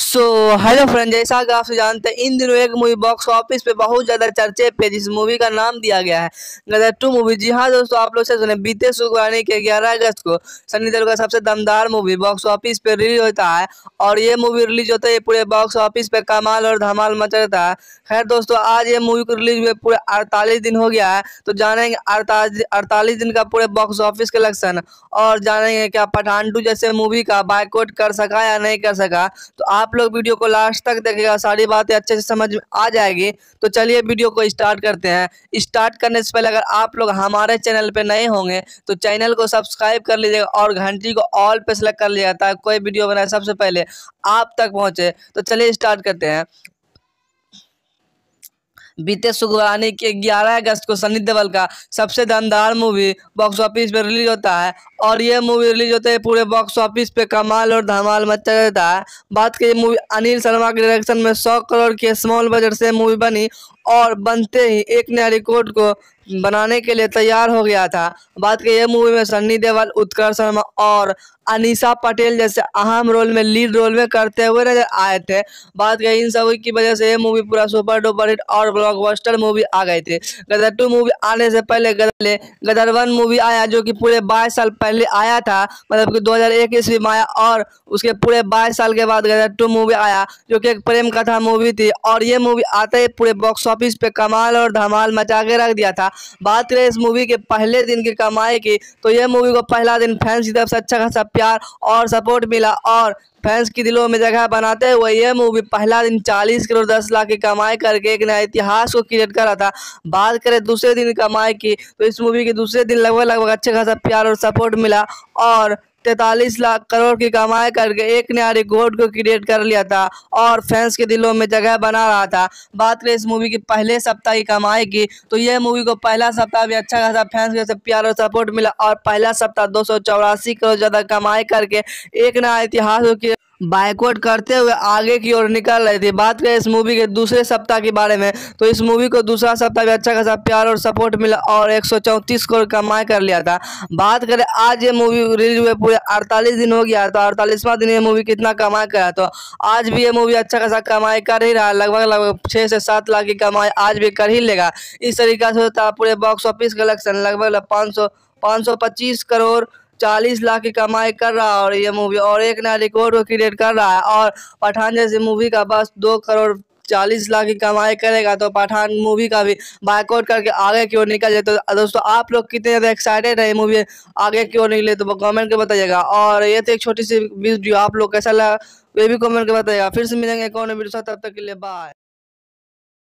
so hello friend जैसा कि आप जानते हैं इन दिनों एक मूवी बॉक्स ऑफिस पे बहुत ज़्यादा चर्चे पे जिस मूवी का नाम दिया गया है गदर टू मूवी जी हाँ दोस्तों आप लोग से सुने बीते शुक्रवार के 11 अगस्त को सनी देओल का सबसे दमदार मूवी बॉक्स ऑफिस पे रिलीज होता है और ये मूवी रिलीज होता है पूरे बॉक्स ऑफिस पे कमाल और धमाल मचाता है खैर दोस्तों आज ये मूवी को रिलीज हुए पूरे अड़तालीस दिन हो गया है तो जानेंगे अड़तालीस दिन का पूरे बॉक्स ऑफिस कलेक्शन और जानेंगे क्या पठान टू जैसे मूवी का बायकोट कर सका या नहीं कर सका तो आप आप लोग वीडियो को लास्ट तक देखेगा सारी बातें अच्छे से समझ आ जाएगी तो चलिए वीडियो को स्टार्ट करते हैं स्टार्ट करने से पहले अगर आप लोग हमारे चैनल पर नए होंगे तो चैनल को सब्सक्राइब कर लीजिएगा और घंटी को ऑल पे सेलेक्ट कर लिया जाता है कोई वीडियो बनाए सबसे पहले आप तक पहुँचे तो चलिए स्टार्ट करते हैं बीते शुक्रवार यानी कि ग्यारह अगस्त को सनी देवल का सबसे दमदार मूवी बॉक्स ऑफिस पर रिलीज होता है और यह मूवी रिलीज होते ही पूरे बॉक्स ऑफिस पे कमाल और धमाल मचा देता है बात करिए मूवी अनिल शर्मा के डायरेक्शन में सौ करोड़ के स्मॉल बजट से मूवी बनी और बनते ही एक नया रिकॉर्ड को बनाने के लिए तैयार हो गया था बात करें यह मूवी में सन्नी देवल उत्कर्ष शर्मा और अनिशा पटेल जैसे अहम रोल में लीड रोल में करते हुए नजर आए थे बात कही इन सभी की वजह से ये मूवी पूरा सुपर डुपर हिट और ब्लॉकबस्टर मूवी आ गई थी गदर टू मूवी आने से पहले गदर गदर वन मूवी आया जो कि पूरे बाईस साल पहले आया था मतलब कि दो हज़ार एक ईस्वी में आया और उसके पूरे बाईस साल के बाद गदर टू मूवी आया जो कि एक प्रेम कथा मूवी थी और ये मूवी आते ही पूरे बॉक्स ऑफिस पे कमाल और धमाल मचा के रख दिया था बात करें इस मूवी के पहले दिन की कमाई की तो यह मूवी को पहला दिन फैंस की तरफ से अच्छा खासा प्यार और सपोर्ट मिला और फैंस की दिलों में जगह बनाते हुए यह मूवी पहला दिन 40 करोड़ 10 लाख की कमाई करके एक नया इतिहास को क्रिएट कर रहा था बात करें दूसरे दिन कमाई की तो इस मूवी के दूसरे दिन लगभग लगभग अच्छा खासा प्यार और सपोर्ट मिला और तैतालीस लाख करोड़ की कमाई करके एक नया रिकॉर्ड को क्रिएट कर लिया था और फैंस के दिलों में जगह बना रहा था बात करें इस मूवी की पहले सप्ताह की कमाई की तो यह मूवी को पहला सप्ताह भी अच्छा खासा फैंस के प्यार और सपोर्ट मिला और पहला सप्ताह दो करोड़ ज़्यादा कमाई करके एक नया इतिहास को बाइकआउट करते हुए आगे की ओर निकल रही थी बात करें इस मूवी के दूसरे सप्ताह के बारे में तो इस मूवी को दूसरा सप्ताह भी अच्छा खासा प्यार और सपोर्ट मिला और एक करोड़ कमाई कर लिया था बात करें आज ये मूवी रिलीज हुए पूरे अड़तालीस दिन हो गया तो अड़तालीसवां दिन ये मूवी कितना कमाई करा तो आज भी ये मूवी अच्छा खासा कमाई कर ही रहा लगभग लगभग छः से सात लाख की कमाई आज भी कर ही लेगा इस तरीका से होता पूरे बॉक्स ऑफिस कलेक्शन लगभग पाँच सौ पाँच सौ पच्चीस करोड़ चालीस लाख की कमाई कर रहा है और ये मूवी और एक नया रिकॉर्ड को क्रिएट कर रहा है और पठान जैसी मूवी का बस दो करोड़ चालीस लाख की कमाई करेगा तो पठान मूवी का भी बाइकआउट करके आगे की ओर निकल जाए तो दोस्तों आप लोग कितने ज़्यादा एक्साइटेड है मूवी आगे की ओर निकले तो कमेंट के बताइएगा और ये तो एक छोटी सी वीडियो आप लोग कैसा लगा ये भी कमेंट के बताइएगा फिर से मिलेंगे कौन वीडियो तब तक के लिए बाय